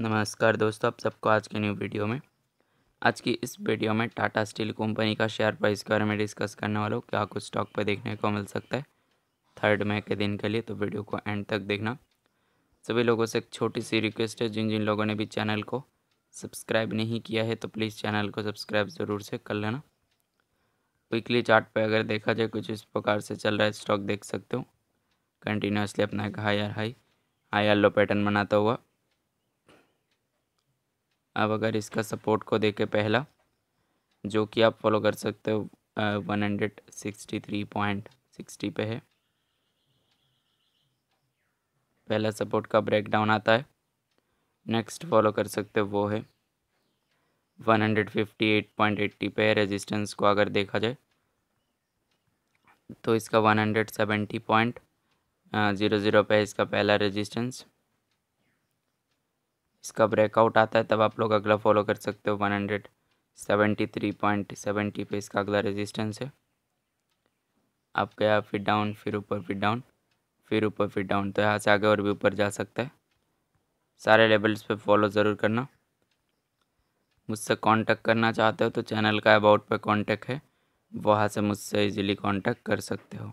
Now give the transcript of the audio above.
नमस्कार दोस्तों आप सबको आज के न्यू वीडियो में आज की इस वीडियो में टाटा स्टील कंपनी का शेयर प्राइस के बारे में डिस्कस करने वाला हूँ क्या कुछ स्टॉक पर देखने को मिल सकता है थर्ड मई के दिन के लिए तो वीडियो को एंड तक देखना सभी लोगों से एक छोटी सी रिक्वेस्ट है जिन जिन लोगों ने भी चैनल को सब्सक्राइब नहीं किया है तो प्लीज़ चैनल को सब्सक्राइब ज़रूर से कर लेना वीकली चार्ट पे अगर देखा जाए कुछ इस प्रकार से चल रहा है स्टॉक देख सकते हो कंटिन्यूसली अपना एक higher high higher low pattern बनाता हुआ अब अगर इसका सपोर्ट को देखें पहला जो कि आप फॉलो कर सकते हो one hundred sixty three point sixty पे है पहला सपोर्ट का ब्रेकडाउन आता है नेक्स्ट फॉलो कर सकते हो वो है one hundred fifty eight point eighty पे है रेजिस्टेंस को अगर देखा जाए तो इसका one hundred seventy point zero zero पे इसका पहला रेजिस्टेंस इसका ब्रेकआउट आता है तब आप लोग अगला फॉलो कर सकते हो one hundred seventy three point seventy पे इसका अगला रेजिस्टेंस है आप गया फिर डाउन फिर ऊपर फिर डाउन फिर ऊपर फिर डाउन तो यहाँ से आगे और भी ऊपर जा सकता है सारे लेवल्स पे फॉलो ज़रूर करना मुझसे कांटेक्ट करना चाहते हो तो चैनल का अबाउट पे कांटेक्ट है वहाँ से मुझसे इजीली कांटेक्ट कर सकते हो